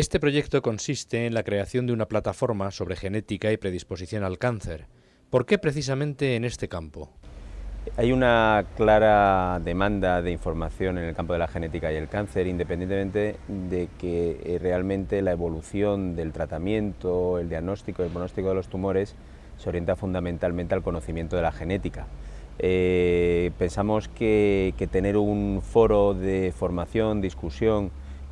Este proyecto consiste en la creación de una plataforma sobre genética y predisposición al cáncer. ¿Por qué precisamente en este campo? Hay una clara demanda de información en el campo de la genética y el cáncer, independientemente de que eh, realmente la evolución del tratamiento, el diagnóstico, el pronóstico de los tumores se orienta fundamentalmente al conocimiento de la genética. Eh, pensamos que, tener un foro de formación, discusión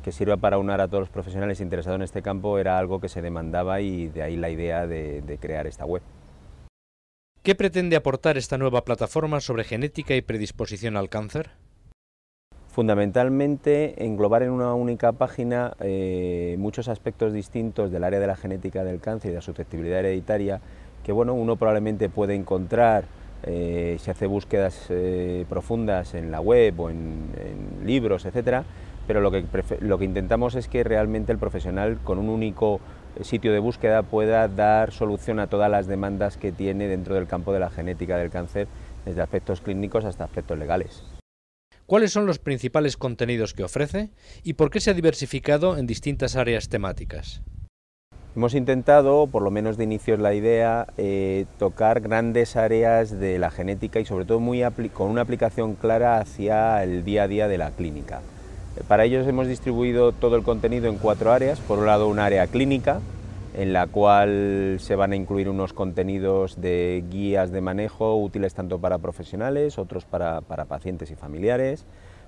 que sirva para unar a todos los profesionales interesados en este campo era algo que se demandaba y de ahí la idea de, crear esta web. ¿Qué pretende aportar esta nueva plataforma sobre genética y predisposición al cáncer? Fundamentalmente, englobar en una única página eh, muchos aspectos distintos del área de la genética del cáncer y de la susceptibilidad hereditaria que bueno, uno probablemente puede encontrar eh, si hace búsquedas eh, profundas en la web o en, en libros, etcétera, pero lo que, intentamos es que realmente el profesional con un único eh, sitio de búsqueda pueda dar solución a todas las demandas que tiene dentro del campo de la genética del cáncer, desde aspectos clínicos hasta aspectos legales. ¿Cuáles son los principales contenidos que ofrece y por qué se ha diversificado en distintas áreas temáticas? Hemos intentado, por lo menos de inicio es la idea, eh, tocar grandes áreas de la genética y sobre todo con una aplicación clara hacia el día a día de la clínica. Para ellos hemos distribuido todo el contenido en cuatro áreas. Por un lado, un área clínica, en la cual se van a incluir unos contenidos de guías de manejo útiles tanto para profesionales, otros para, pacientes y familiares.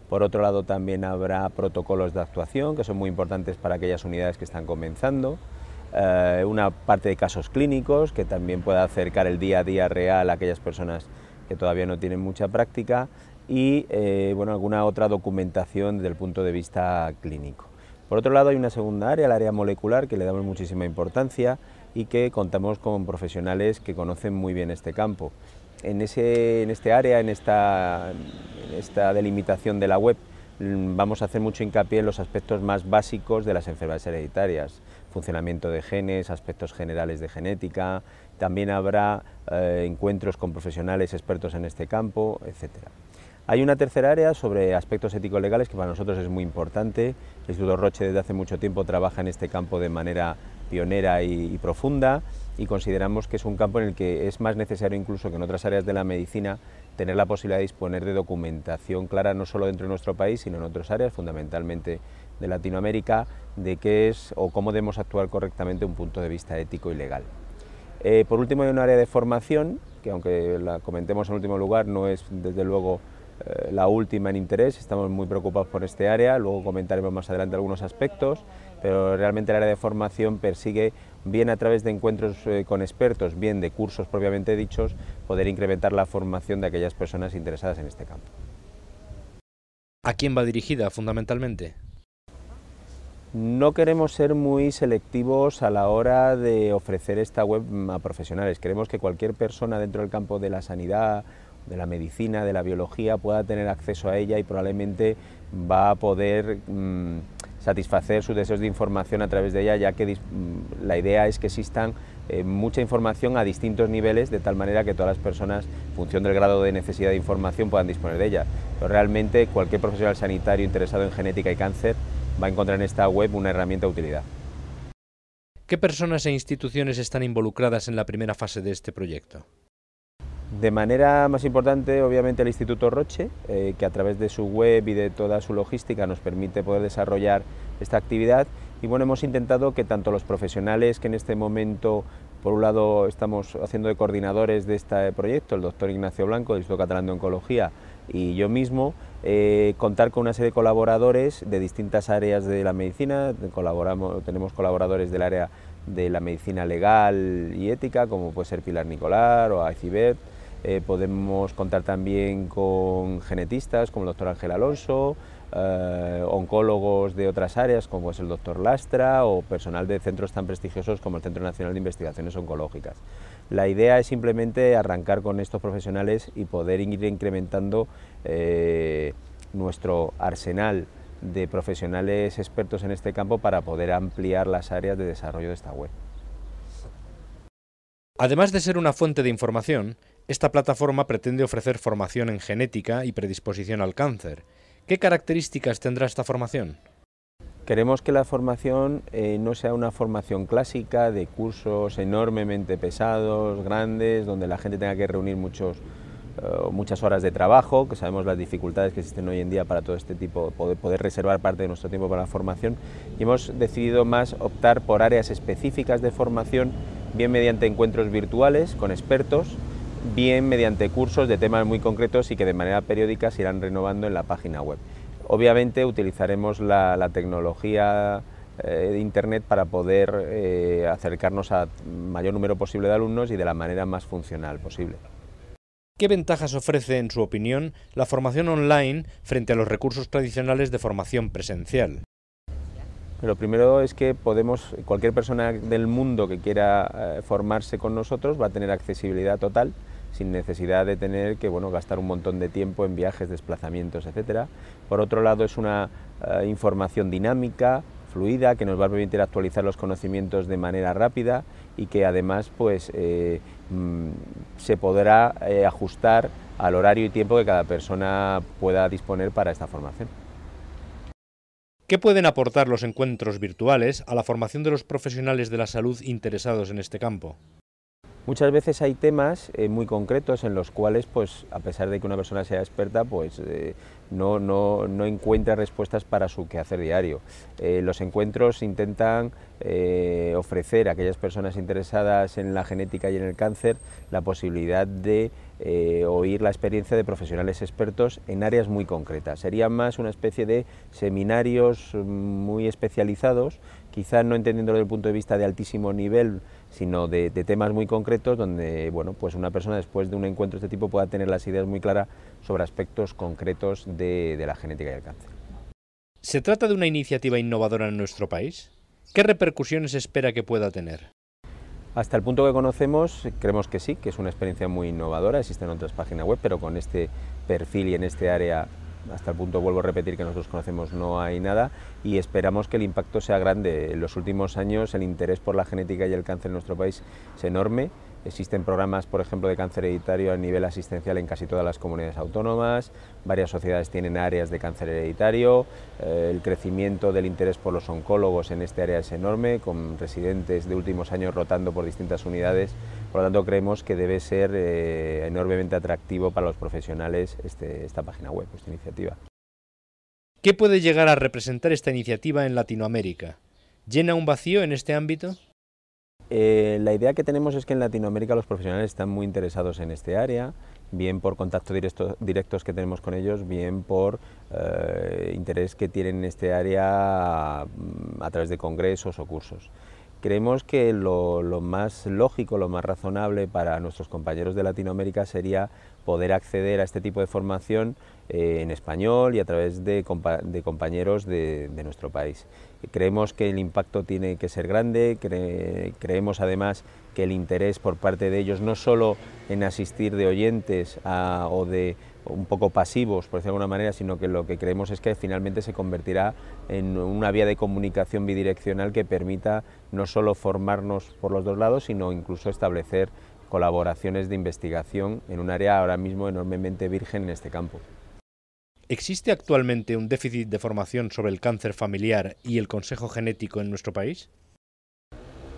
Por otro lado, también habrá protocolos de actuación, que son muy importantes para aquellas unidades que están comenzando. Eh, una parte de casos clínicos, que también pueda acercar el día a día real a aquellas personas que todavía no tienen mucha práctica y eh, bueno, alguna otra documentación desde el punto de vista clínico. Por otro lado hay una segunda área, el área molecular, que le damos muchísima importancia y que contamos con profesionales que conocen muy bien este campo. En, ese, este área, en esta, delimitación de la web, mm, vamos a hacer mucho hincapié en los aspectos más básicos de las enfermedades hereditarias, funcionamiento de genes, aspectos generales de genética, también habrá eh, encuentros con profesionales expertos en este campo, etcétera. Hay una tercera área sobre aspectos ético-legales que para nosotros es muy importante. El Instituto Roche desde hace mucho tiempo trabaja en este campo de manera pionera y, profunda y consideramos que es un campo en el que es más necesario incluso que en otras áreas de la medicina tener la posibilidad de disponer de documentación clara no solo dentro de nuestro país, sino en otras áreas, fundamentalmente de Latinoamérica, de qué es o cómo debemos actuar correctamente un punto de vista ético y legal. Eh, por último, hay un área de formación, que aunque la comentemos en último lugar, no es desde luego eh, la última en interés, estamos muy preocupados por este área, luego comentaremos más adelante algunos aspectos, pero realmente el área de formación persigue, bien a través de encuentros eh, con expertos, bien de cursos propiamente dichos, poder incrementar la formación de aquellas personas interesadas en este campo. ¿A quién va dirigida fundamentalmente? No queremos ser muy selectivos a la hora de ofrecer esta web a profesionales. Queremos que cualquier persona dentro del campo de la sanidad, de la medicina, de la biología, pueda tener acceso a ella y probablemente va a poder mm, satisfacer sus deseos de información a través de ella, ya que mm, la idea es que existan eh, mucha información a distintos niveles, de tal manera que todas las personas, en función del grado de necesidad de información, puedan disponer de ella. Pero realmente cualquier profesional sanitario interesado en genética y cáncer va a encontrar en esta web una herramienta de utilidad. ¿Qué personas e instituciones están involucradas en la primera fase de este proyecto? De manera más importante, obviamente, el Instituto Roche, eh, que a través de su web y de toda su logística nos permite poder desarrollar esta actividad. Y bueno, hemos intentado que tanto los profesionales que en este momento, por un lado, estamos haciendo de coordinadores de este proyecto, el doctor Ignacio Blanco, del Instituto Catalán de Oncología, y yo mismo, eh, contar con una serie de colaboradores de distintas áreas de la medicina. tenemos colaboradores del área de la medicina legal y ética, como puede ser Pilar Nicolar o Aicibet, eh, podemos contar también con genetistas como el doctor Ángel Alonso, eh, oncólogos de otras áreas como es el doctor Lastra o personal de centros tan prestigiosos como el Centro Nacional de Investigaciones Oncológicas. La idea es simplemente arrancar con estos profesionales y poder ir incrementando eh, nuestro arsenal de profesionales expertos en este campo para poder ampliar las áreas de desarrollo de esta web. Además de ser una fuente de información, esta plataforma pretende ofrecer formación en genética y predisposición al cáncer. ¿Qué características tendrá esta formación? Queremos que la formación eh, no sea una formación clásica de cursos enormemente pesados, grandes, donde la gente tenga que reunir eh, muchas horas de trabajo, que sabemos las dificultades que existen hoy en día para todo este tipo, poder, poder reservar parte de nuestro tiempo para la formación. Y hemos decidido más optar por áreas específicas de formación, bien mediante encuentros virtuales con expertos, bien mediante cursos de temas muy concretos y que de manera periódica se irán renovando en la página web. Obviamente utilizaremos la, tecnología eh, de Internet para poder eh, acercarnos a mayor número posible de alumnos y de la manera más funcional posible. ¿Qué ventajas ofrece, en su opinión, la formación online frente a los recursos tradicionales de formación presencial? Lo primero es que podemos, cualquier persona del mundo que quiera eh, formarse con nosotros va a tener accesibilidad total sin necesidad de tener que bueno, gastar un montón de tiempo en viajes, desplazamientos, etc. Por otro lado, es una eh, información dinámica, fluida, que nos va a permitir actualizar los conocimientos de manera rápida y que además pues, eh, mm, se podrá eh, ajustar al horario y tiempo que cada persona pueda disponer para esta formación. ¿Qué pueden aportar los encuentros virtuales a la formación de los profesionales de la salud interesados en este campo? Muchas veces hay temas eh, muy concretos en los cuales, pues, a pesar de que una persona sea experta, pues, eh, no, encuentra respuestas para su quehacer diario. Eh, los encuentros intentan ofrecer a aquellas personas interesadas en la genética y en el cáncer la posibilidad de oír la experiencia de profesionales expertos en áreas muy concretas. Sería más una especie de seminarios mm, muy especializados quizás no entendiendo desde el punto de vista de altísimo nivel, sino de, temas muy concretos donde bueno, pues una persona después de un encuentro de este tipo pueda tener las ideas muy claras sobre aspectos concretos de, de la genética y el cáncer. ¿Se trata de una iniciativa innovadora en nuestro país? ¿Qué repercusiones espera que pueda tener? Hasta el punto que conocemos, creemos que sí, que es una experiencia muy innovadora, existen otras páginas web, pero con este perfil y en este área hasta el punto, vuelvo a repetir, que nosotros conocemos no hay nada y esperamos que el impacto sea grande. En los últimos años el interés por la genética y el cáncer en nuestro país es enorme. Existen programas, por ejemplo, de cáncer hereditario a nivel asistencial en casi todas las comunidades autónomas, varias sociedades tienen áreas de cáncer hereditario, eh, el crecimiento del interés por los oncólogos en este área es enorme, con residentes de últimos años rotando por distintas unidades por lo tanto, creemos que debe ser eh, enormemente atractivo para los profesionales este, esta página web, esta iniciativa. ¿Qué puede llegar a representar esta iniciativa en Latinoamérica? ¿Llena un vacío en este ámbito? Eh, la idea que tenemos es que en Latinoamérica los profesionales están muy interesados en este área, bien por contactos directos que tenemos con ellos, bien por eh, interés que tienen en este área mm, a través de congresos o cursos. Creemos que lo, más lógico, lo más razonable para nuestros compañeros de Latinoamérica sería poder acceder a este tipo de formación eh, en español y a través de, compañeros de, nuestro país. Creemos que el impacto tiene que ser grande, creemos además que el interés por parte de ellos no solo en asistir de oyentes o de un poco pasivos, por decirlo de alguna manera, sino que lo que creemos es que finalmente se convertirá en una vía de comunicación bidireccional que permita no solo formarnos por los dos lados, sino incluso establecer colaboraciones de investigación en un área ahora mismo enormemente virgen en este campo. ¿Existe actualmente un déficit de formación sobre el cáncer familiar y el consejo genético en nuestro país?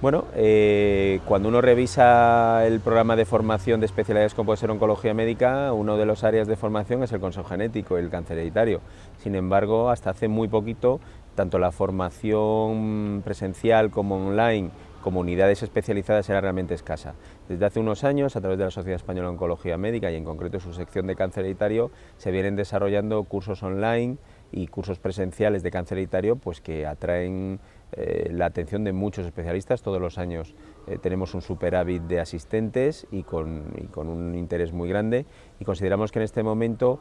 Bueno, eh, cuando uno revisa el programa de formación de especialidades como puede ser oncología médica, uno de los áreas de formación es el consejo genético, el cáncer hereditario. Sin embargo, hasta hace muy poquito, tanto la formación presencial como online como unidades especializadas era realmente escasa. Desde hace unos años, a través de la Sociedad Española de Oncología Médica y en concreto su sección de cáncer hereditario, se vienen desarrollando cursos online y cursos presenciales de cáncer hereditario pues que atraen eh, la atención de muchos especialistas. Todos los años eh, tenemos un superávit de asistentes y con, un interés muy grande y consideramos que en este momento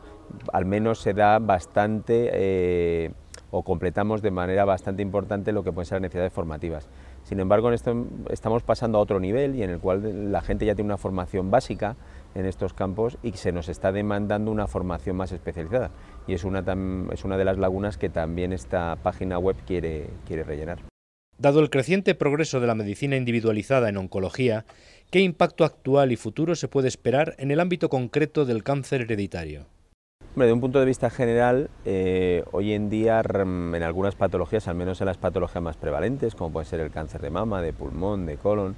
al menos se da bastante eh, o completamos de manera bastante importante lo que pueden ser necesidades formativas. Sin embargo, en este, estamos pasando a otro nivel y en el cual la gente ya tiene una formación básica en estos campos y se nos está demandando una formación más especializada. Y es una, de las lagunas que también esta página web quiere, rellenar. Dado el creciente progreso de la medicina individualizada en oncología, ¿qué impacto actual y futuro se puede esperar en el ámbito concreto del cáncer hereditario? Bueno, de un punto de vista general, eh, hoy en día mm, en algunas patologías, al menos en las patologías más prevalentes, como puede ser el cáncer de mama, de pulmón, de colon,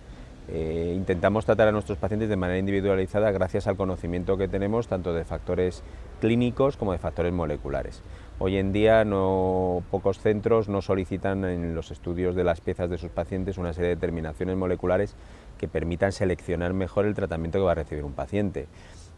eh, intentamos tratar a nuestros pacientes de manera individualizada gracias al conocimiento que tenemos tanto de factores clínicos como de factores moleculares. Hoy en día no, pocos centros no solicitan en los estudios de las piezas de sus pacientes una serie de determinaciones moleculares que permitan seleccionar mejor el tratamiento que va a recibir un paciente.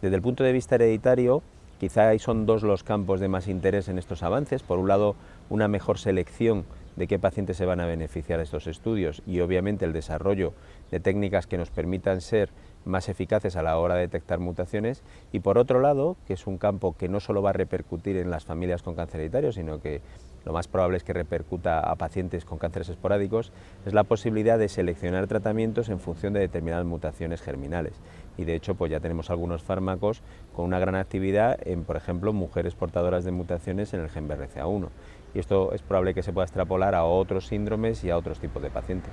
Desde el punto de vista hereditario, quizá son dos los campos de más interés en estos avances. Por un lado, una mejor selección de qué pacientes se van a beneficiar estos estudios y obviamente el desarrollo de técnicas que nos permitan ser más eficaces a la hora de detectar mutaciones y por otro lado, que es un campo que no solo va a repercutir en las familias con cáncer hereditario, sino que lo más probable es que repercuta a pacientes con cánceres esporádicos, es la posibilidad de seleccionar tratamientos en función de determinadas mutaciones germinales. Y de hecho, pues ya tenemos algunos fármacos con una gran actividad en, por ejemplo, mujeres portadoras de mutaciones en el gen BRCA1 y esto es probable que se pueda extrapolar a otros síndromes y a otros tipos de pacientes.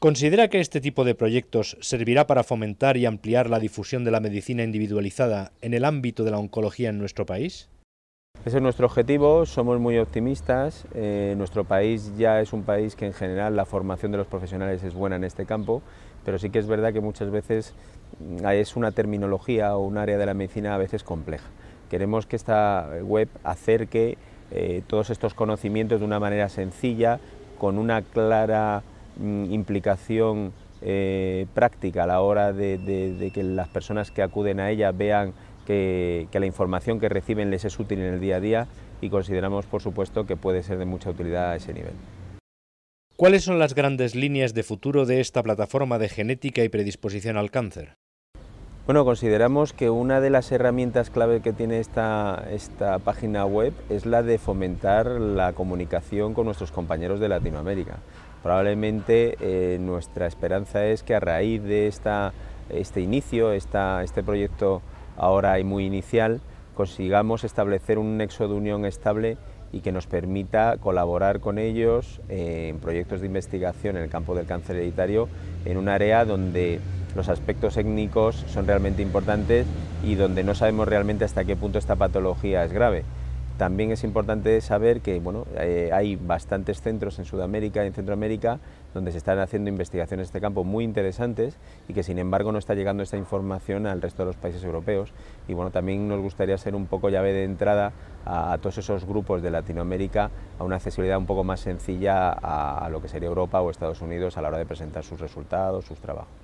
¿Considera que este tipo de proyectos servirá para fomentar y ampliar la difusión de la medicina individualizada en el ámbito de la oncología en nuestro país? Ese es nuestro objetivo, somos muy optimistas, eh, nuestro país ya es un país que en general la formación de los profesionales es buena en este campo, pero sí que es verdad que muchas veces mm, es una terminología o un área de la medicina a veces compleja. Queremos que esta web acerque eh, todos estos conocimientos de una manera sencilla, con una clara mm, implicación eh, práctica a la hora de, que las personas que acuden a ella vean que, la información que reciben les es útil en el día a día y consideramos, por supuesto, que puede ser de mucha utilidad a ese nivel. ¿Cuáles son las grandes líneas de futuro de esta plataforma de genética y predisposición al cáncer? Bueno, consideramos que una de las herramientas clave que tiene esta, esta página web es la de fomentar la comunicación con nuestros compañeros de Latinoamérica. Probablemente eh, nuestra esperanza es que a raíz de esta, este inicio, este proyecto ahora muy inicial, consigamos establecer un nexo de unión estable y que nos permita colaborar con ellos eh, en proyectos de investigación en el campo del cáncer hereditario en un área donde los aspectos étnicos son realmente importantes y donde no sabemos realmente hasta qué punto esta patología es grave. También es importante saber que bueno, eh, hay bastantes centros en Sudamérica y en Centroamérica donde se están haciendo investigaciones de este campo muy interesantes y que sin embargo no está llegando esta información al resto de los países europeos. Y bueno, también nos gustaría ser un poco llave de entrada a, todos esos grupos de Latinoamérica a una accesibilidad un poco más sencilla a lo que sería Europa o Estados Unidos a la hora de presentar sus resultados, sus trabajos.